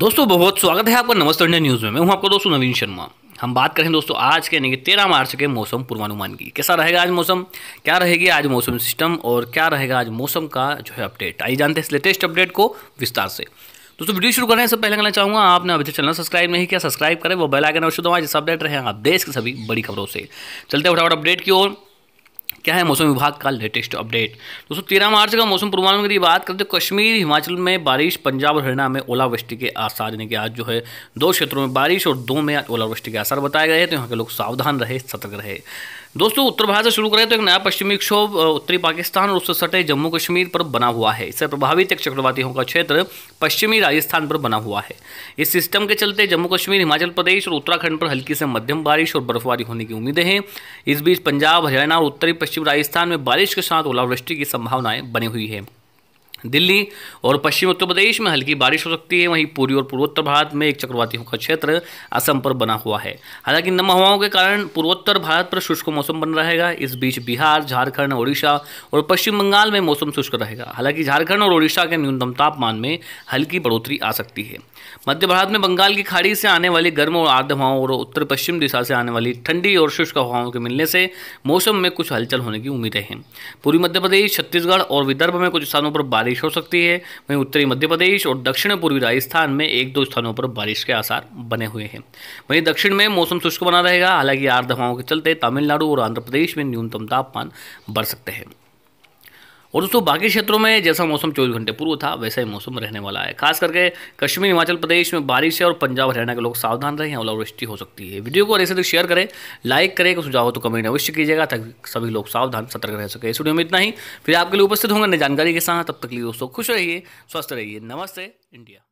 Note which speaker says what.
Speaker 1: दोस्तों बहुत स्वागत है आपका नमस्ते इंडिया न्यूज़ में मैं हूं आपका दोस्तों नवीन शर्मा हम बात करें दोस्तों आज के यानी कि तेरह मार्च के मौसम पूर्वानुमान की कैसा रहेगा आज मौसम क्या रहेगी आज मौसम सिस्टम और क्या रहेगा आज मौसम का जो है अपडेट आइए जानते हैं इस लेटेस्ट अपडेट को विस्तार से दोस्तों वीडियो शुरू करने से पहले कहना चाहूँगा आपने अभी तक चैनल सब्सक्राइब नहीं किया सब्सक्राइब करें वो बेल आइकन अवश्य दवा जिससे अपडेट रहे आप देश की सभी बड़ी खबरों से चलते फटाफट अपडेट की ओर क्या है मौसम विभाग का लेटेस्ट अपडेट दोस्तों तेरह मार्च का मौसम पूर्वानुमान की बात करते हैं कश्मीर हिमाचल में बारिश पंजाब और हरियाणा में ओलावृष्टि के आसार यानी कि आज जो है दो क्षेत्रों में बारिश और दो में ओलावृष्टि के आसार बताए गए हैं तो यहाँ के लोग सावधान रहे सतर्क रहे दोस्तों उत्तर भारत से शुरू करें तो एक नया पश्चिमी क्षोभ उत्तरी पाकिस्तान और उससे सटे जम्मू कश्मीर पर बना हुआ है इससे प्रभावित एक चक्रवातियों का क्षेत्र पश्चिमी राजस्थान पर बना हुआ है इस सिस्टम के चलते जम्मू कश्मीर हिमाचल प्रदेश और उत्तराखंड पर हल्की से मध्यम बारिश और बर्फबारी होने की उम्मीदें हैं इस बीच पंजाब हरियाणा और उत्तरी पश्चिम राजस्थान में बारिश के साथ ओलावृष्टि की संभावनाएं बनी हुई है दिल्ली और पश्चिम उत्तर प्रदेश में हल्की बारिश हो सकती है वहीं पूर्वी और पूर्वोत्तर भारत में एक चक्रवाती का क्षेत्र असम पर बना हुआ है हालांकि नम हवाओं के कारण पूर्वोत्तर भारत पर शुष्क मौसम बन रहेगा इस बीच बिहार झारखंड ओडिशा और पश्चिम बंगाल में मौसम शुष्क रहेगा हालांकि झारखंड और ओडिशा के न्यूनतम तापमान में हल्की बढ़ोतरी आ सकती है मध्य भारत में बंगाल की खाड़ी से आने वाली गर्म और आर्द्र हवाओं और उत्तर पश्चिम दिशा से आने वाली ठंडी और शुष्क हवाओं के मिलने से मौसम में कुछ हलचल होने की उम्मीदें हैं पूर्वी मध्य प्रदेश छत्तीसगढ़ और विदर्भ में कुछ स्थानों पर बारिश बारिश हो सकती है वहीं उत्तरी मध्य प्रदेश और दक्षिण पूर्वी राजस्थान में एक दो स्थानों पर बारिश के आसार बने हुए हैं वहीं दक्षिण में मौसम शुष्क बना रहेगा हालांकि आर्द्र हवाओं के चलते तमिलनाडु और आंध्र प्रदेश में न्यूनतम तापमान बढ़ सकते हैं और दोस्तों बाकी क्षेत्रों में जैसा मौसम चौबीस घंटे पूर्व था वैसा ही मौसम रहने वाला है खास करके कश्मीर हिमाचल प्रदेश में बारिश है और पंजाब हरियाणा के लोग सावधान रहे हैं ओलावृष्टि हो सकती है वीडियो को ऐसे से अधिक शेयर करें लाइक करें कुछ सुझाव तो कमेंट अवश्य कीजिएगा ताकि सभी लोग सावधान सतर्क रह सके इस वीडियो में इतना ही फिर आपके लिए उपस्थित होंगे नई जानकारी के साथ तब तक लिए दोस्तों खुश रहिए स्वस्थ रहिए नमस्ते इंडिया